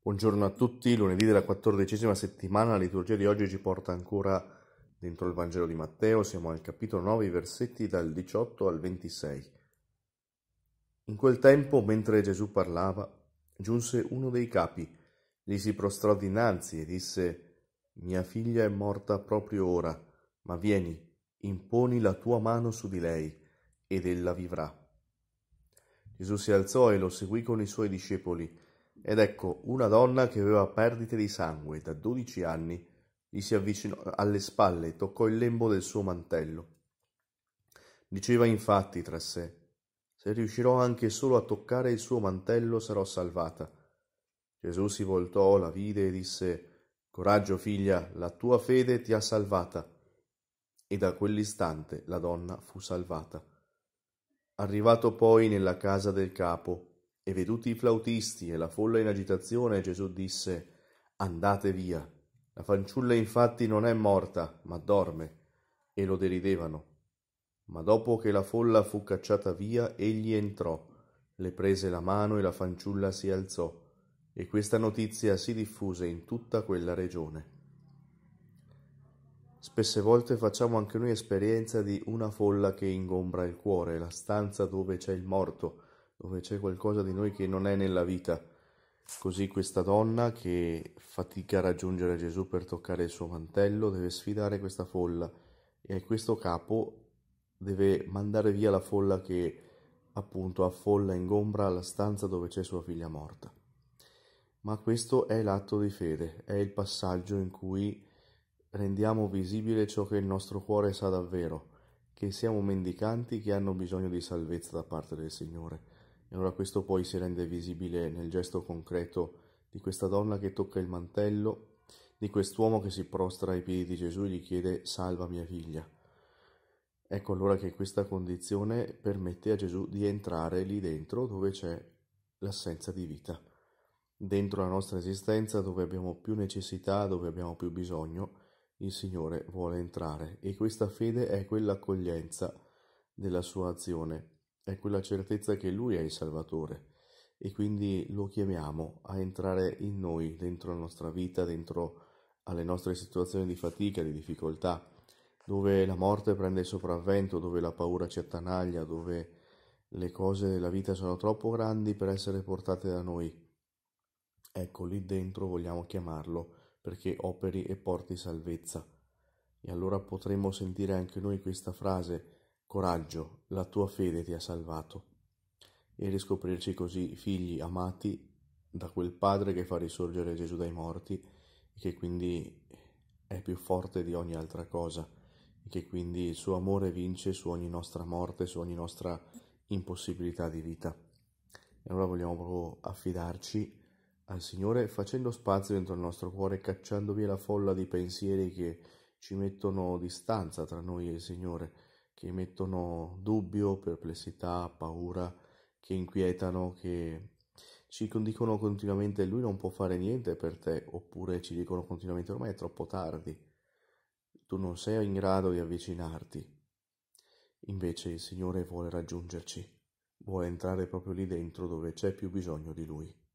Buongiorno a tutti, lunedì della quattordicesima settimana, la liturgia di oggi ci porta ancora dentro il Vangelo di Matteo, siamo al capitolo 9, versetti dal 18 al 26. In quel tempo, mentre Gesù parlava, giunse uno dei capi, gli si prostrò dinanzi e disse, Mia figlia è morta proprio ora, ma vieni, imponi la tua mano su di lei, ed ella vivrà. Gesù si alzò e lo seguì con i suoi discepoli, ed ecco, una donna che aveva perdite di sangue da dodici anni gli si avvicinò alle spalle e toccò il lembo del suo mantello. Diceva infatti tra sé: Se riuscirò anche solo a toccare il suo mantello sarò salvata. Gesù si voltò, la vide e disse: Coraggio, figlia, la tua fede ti ha salvata. E da quell'istante la donna fu salvata. Arrivato poi nella casa del capo, e veduti i flautisti e la folla in agitazione, Gesù disse, Andate via. La fanciulla infatti non è morta, ma dorme. E lo deridevano. Ma dopo che la folla fu cacciata via, egli entrò, le prese la mano e la fanciulla si alzò, e questa notizia si diffuse in tutta quella regione. Spesse volte facciamo anche noi esperienza di una folla che ingombra il cuore, la stanza dove c'è il morto, dove c'è qualcosa di noi che non è nella vita. Così questa donna che fatica a raggiungere Gesù per toccare il suo mantello deve sfidare questa folla e questo capo deve mandare via la folla che appunto affolla e ingombra la stanza dove c'è sua figlia morta. Ma questo è l'atto di fede, è il passaggio in cui rendiamo visibile ciò che il nostro cuore sa davvero, che siamo mendicanti che hanno bisogno di salvezza da parte del Signore e ora questo poi si rende visibile nel gesto concreto di questa donna che tocca il mantello, di quest'uomo che si prostra ai piedi di Gesù e gli chiede salva mia figlia. Ecco allora che questa condizione permette a Gesù di entrare lì dentro dove c'è l'assenza di vita, dentro la nostra esistenza dove abbiamo più necessità, dove abbiamo più bisogno, il Signore vuole entrare e questa fede è quell'accoglienza della sua azione è quella certezza che Lui è il Salvatore e quindi lo chiamiamo a entrare in noi, dentro la nostra vita, dentro alle nostre situazioni di fatica, di difficoltà, dove la morte prende il sopravvento, dove la paura ci attanaglia, dove le cose della vita sono troppo grandi per essere portate da noi. Ecco, lì dentro vogliamo chiamarlo perché operi e porti salvezza. E allora potremmo sentire anche noi questa frase Coraggio, la tua fede ti ha salvato. E riscoprirci così figli amati da quel Padre che fa risorgere Gesù dai morti e che quindi è più forte di ogni altra cosa e che quindi il suo amore vince su ogni nostra morte, su ogni nostra impossibilità di vita. E allora vogliamo proprio affidarci al Signore facendo spazio dentro il nostro cuore, cacciando via la folla di pensieri che ci mettono distanza tra noi e il Signore che mettono dubbio, perplessità, paura, che inquietano, che ci dicono continuamente lui non può fare niente per te, oppure ci dicono continuamente ormai è troppo tardi, tu non sei in grado di avvicinarti. Invece il Signore vuole raggiungerci, vuole entrare proprio lì dentro dove c'è più bisogno di Lui.